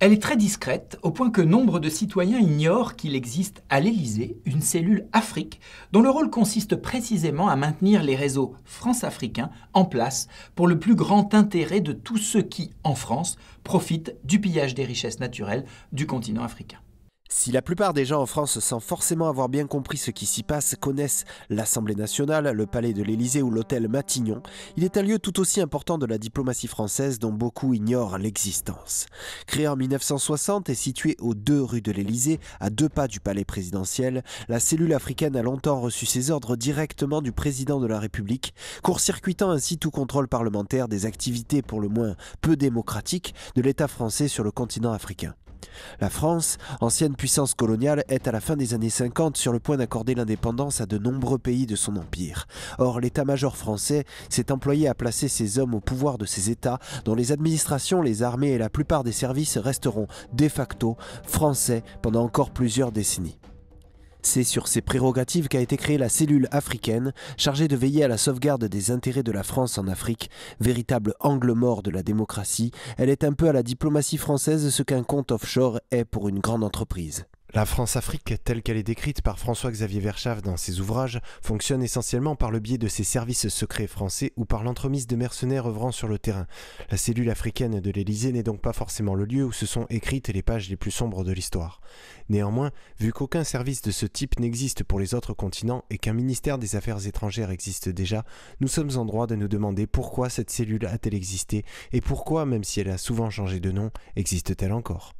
Elle est très discrète, au point que nombre de citoyens ignorent qu'il existe à l'Élysée une cellule Afrique dont le rôle consiste précisément à maintenir les réseaux france-africains en place pour le plus grand intérêt de tous ceux qui, en France, profitent du pillage des richesses naturelles du continent africain. Si la plupart des gens en France, sans forcément avoir bien compris ce qui s'y passe, connaissent l'Assemblée nationale, le palais de l'Élysée ou l'hôtel Matignon, il est un lieu tout aussi important de la diplomatie française dont beaucoup ignorent l'existence. Créé en 1960 et situé aux deux rues de l'Élysée, à deux pas du palais présidentiel, la cellule africaine a longtemps reçu ses ordres directement du président de la République, court-circuitant ainsi tout contrôle parlementaire des activités pour le moins peu démocratiques de l'État français sur le continent africain. La France, ancienne puissance coloniale, est à la fin des années 50 sur le point d'accorder l'indépendance à de nombreux pays de son empire. Or, l'état-major français s'est employé à placer ses hommes au pouvoir de ces États dont les administrations, les armées et la plupart des services resteront de facto français pendant encore plusieurs décennies. C'est sur ces prérogatives qu'a été créée la cellule africaine, chargée de veiller à la sauvegarde des intérêts de la France en Afrique, véritable angle mort de la démocratie. Elle est un peu à la diplomatie française ce qu'un compte offshore est pour une grande entreprise. La France-Afrique, telle qu'elle est décrite par François-Xavier Verschave dans ses ouvrages, fonctionne essentiellement par le biais de ses services secrets français ou par l'entremise de mercenaires œuvrant sur le terrain. La cellule africaine de l'Élysée n'est donc pas forcément le lieu où se sont écrites les pages les plus sombres de l'histoire. Néanmoins, vu qu'aucun service de ce type n'existe pour les autres continents et qu'un ministère des Affaires étrangères existe déjà, nous sommes en droit de nous demander pourquoi cette cellule a-t-elle existé et pourquoi, même si elle a souvent changé de nom, existe-t-elle encore.